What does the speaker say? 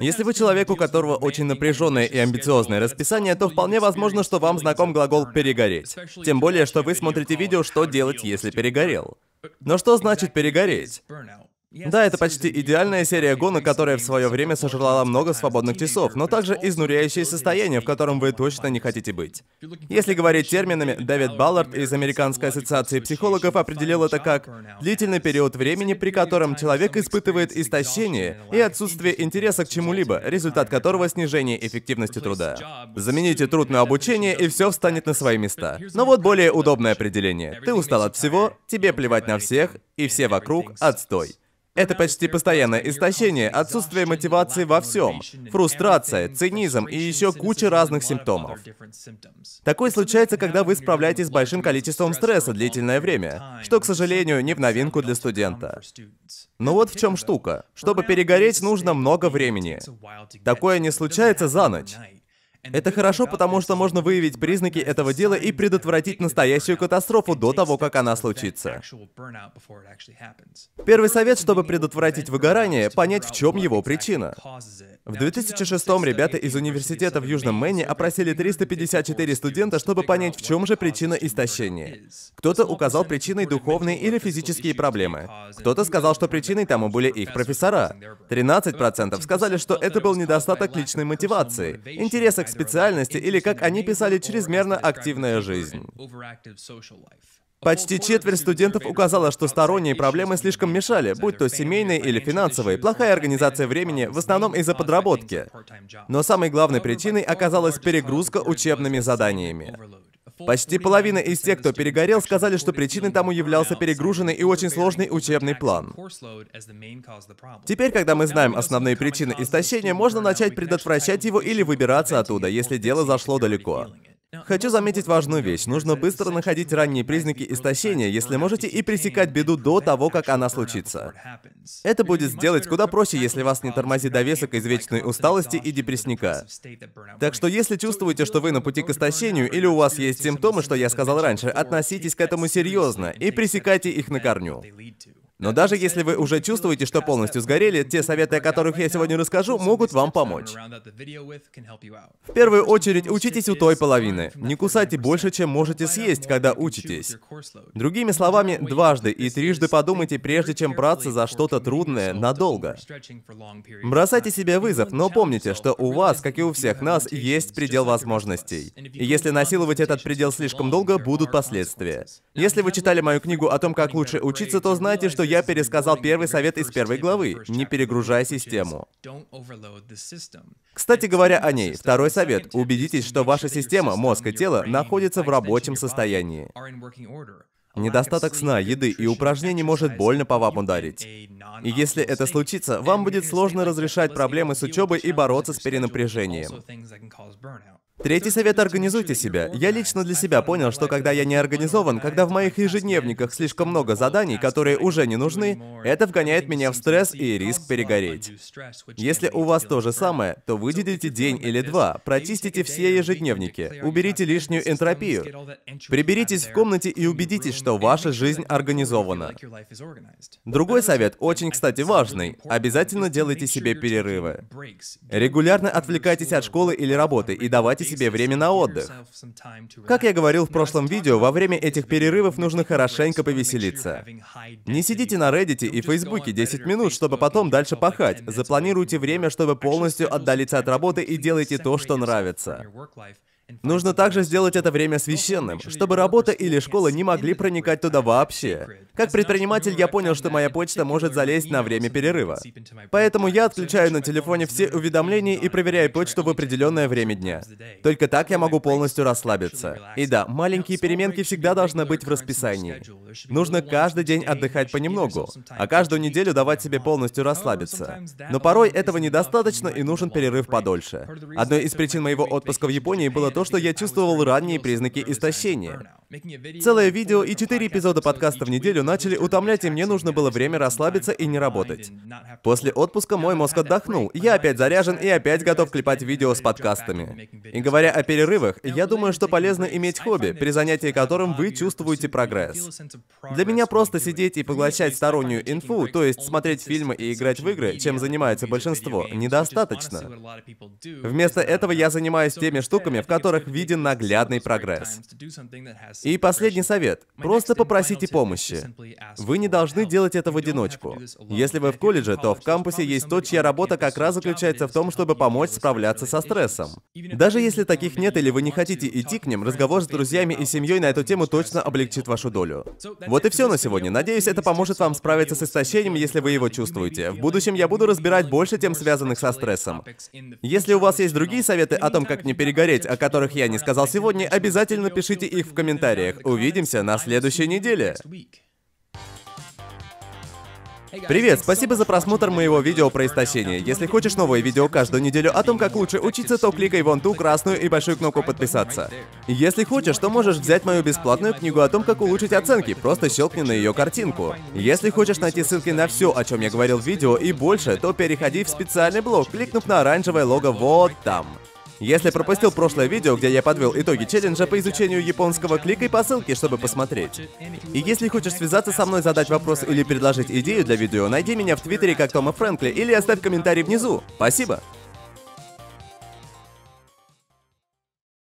Если вы человек, у которого очень напряженное и амбициозное расписание, то вполне возможно, что вам знаком глагол «перегореть». Тем более, что вы смотрите видео «Что делать, если перегорел». Но что значит перегореть? Да, это почти идеальная серия а гонок, которая в свое время сожрала много свободных часов, но также изнуряющее состояние, в котором вы точно не хотите быть. Если говорить терминами, Дэвид Баллард из Американской ассоциации психологов определил это как длительный период времени, при котором человек испытывает истощение и отсутствие интереса к чему-либо, результат которого снижение эффективности труда. Замените труд на обучение, и все встанет на свои места. Но вот более удобное определение. Ты устал от всего, тебе плевать на всех, и все вокруг — отстой. Это почти постоянное истощение, отсутствие мотивации во всем, фрустрация, цинизм и еще куча разных симптомов. Такое случается, когда вы справляетесь с большим количеством стресса длительное время, что, к сожалению, не в новинку для студента. Но вот в чем штука. Чтобы перегореть, нужно много времени. Такое не случается за ночь. Это хорошо, потому что можно выявить признаки этого дела и предотвратить настоящую катастрофу до того, как она случится. Первый совет, чтобы предотвратить выгорание, понять, в чем его причина. В 2006 ребята из университета в Южном Мэне опросили 354 студента, чтобы понять, в чем же причина истощения. Кто-то указал причиной духовные или физические проблемы. Кто-то сказал, что причиной тому были их профессора. 13% сказали, что это был недостаток личной мотивации, интереса к специальности или как они писали чрезмерно активная жизнь. Почти четверть студентов указала, что сторонние проблемы слишком мешали, будь то семейные или финансовые, плохая организация времени, в основном из-за подработки. Но самой главной причиной оказалась перегрузка учебными заданиями. Почти половина из тех, кто перегорел, сказали, что причиной тому являлся перегруженный и очень сложный учебный план. Теперь, когда мы знаем основные причины истощения, можно начать предотвращать его или выбираться оттуда, если дело зашло далеко. Хочу заметить важную вещь. Нужно быстро находить ранние признаки истощения, если можете, и пресекать беду до того, как она случится. Это будет сделать куда проще, если вас не тормозит довесок из вечной усталости и депрессника. Так что если чувствуете, что вы на пути к истощению или у вас есть симптомы, что я сказал раньше, относитесь к этому серьезно и пресекайте их на корню. Но даже если вы уже чувствуете, что полностью сгорели, те советы, о которых я сегодня расскажу, могут вам помочь. В первую очередь, учитесь у той половины. Не кусайте больше, чем можете съесть, когда учитесь. Другими словами, дважды и трижды подумайте, прежде чем браться за что-то трудное надолго. Бросайте себе вызов, но помните, что у вас, как и у всех нас, есть предел возможностей. И если насиловать этот предел слишком долго, будут последствия. Если вы читали мою книгу о том, как лучше учиться, то знайте, что я я пересказал первый совет из первой главы. Не перегружай систему. Кстати говоря о ней, второй совет. Убедитесь, что ваша система, мозг и тело находятся в рабочем состоянии. Недостаток сна, еды и упражнений может больно по вам ударить. И если это случится, вам будет сложно разрешать проблемы с учебой и бороться с перенапряжением. Третий совет – организуйте себя. Я лично для себя понял, что когда я не организован, когда в моих ежедневниках слишком много заданий, которые уже не нужны, это вгоняет меня в стресс и риск перегореть. Если у вас то же самое, то выделите день или два, прочистите все ежедневники, уберите лишнюю энтропию, приберитесь в комнате и убедитесь, что ваша жизнь организована. Другой совет, очень, кстати, важный. Обязательно делайте себе перерывы. Регулярно отвлекайтесь от школы или работы и давайте оставляйте себе время на отдых. Как я говорил в прошлом видео, во время этих перерывов нужно хорошенько повеселиться. Не сидите на Reddit и Фейсбуке 10 минут, чтобы потом дальше пахать. Запланируйте время, чтобы полностью отдалиться от работы и делайте то, что нравится. Нужно также сделать это время священным, чтобы работа или школа не могли проникать туда вообще. Как предприниматель я понял, что моя почта может залезть на время перерыва. Поэтому я отключаю на телефоне все уведомления и проверяю почту в определенное время дня. Только так я могу полностью расслабиться. И да, маленькие переменки всегда должны быть в расписании. Нужно каждый день отдыхать понемногу, а каждую неделю давать себе полностью расслабиться. Но порой этого недостаточно и нужен перерыв подольше. Одной из причин моего отпуска в Японии было то, что я чувствовал ранние признаки истощения. Целое видео и четыре эпизода подкаста в неделю начали утомлять, и мне нужно было время расслабиться и не работать. После отпуска мой мозг отдохнул, я опять заряжен и опять готов клепать видео с подкастами. И говоря о перерывах, я думаю, что полезно иметь хобби, при занятии которым вы чувствуете прогресс. Для меня просто сидеть и поглощать стороннюю инфу, то есть смотреть фильмы и играть в игры, чем занимается большинство, недостаточно. Вместо этого я занимаюсь теми штуками, в которых которых виден наглядный прогресс. И последний совет. Просто попросите помощи. Вы не должны делать это в одиночку. Если вы в колледже, то в кампусе есть то, чья работа как раз заключается в том, чтобы помочь справляться со стрессом. Даже если таких нет или вы не хотите идти к ним, разговор с друзьями и семьей на эту тему точно облегчит вашу долю. Вот и все на сегодня. Надеюсь, это поможет вам справиться с истощением, если вы его чувствуете. В будущем я буду разбирать больше тем, связанных со стрессом. Если у вас есть другие советы о том, как не перегореть, о которых которых я не сказал сегодня, обязательно пишите их в комментариях. Увидимся на следующей неделе. Привет, спасибо за просмотр моего видео про истощение. Если хочешь новое видео каждую неделю о том, как лучше учиться, то кликай вон ту красную и большую кнопку подписаться. Если хочешь, то можешь взять мою бесплатную книгу о том, как улучшить оценки, просто щелкни на ее картинку. Если хочешь найти ссылки на все, о чем я говорил в видео и больше, то переходи в специальный блог, кликнув на оранжевое лого вот там. Если пропустил прошлое видео, где я подвел итоги челленджа по изучению японского, кликай по ссылке, чтобы посмотреть. И если хочешь связаться со мной, задать вопрос или предложить идею для видео, найди меня в Твиттере как Тома Фрэнкли или оставь комментарий внизу. Спасибо!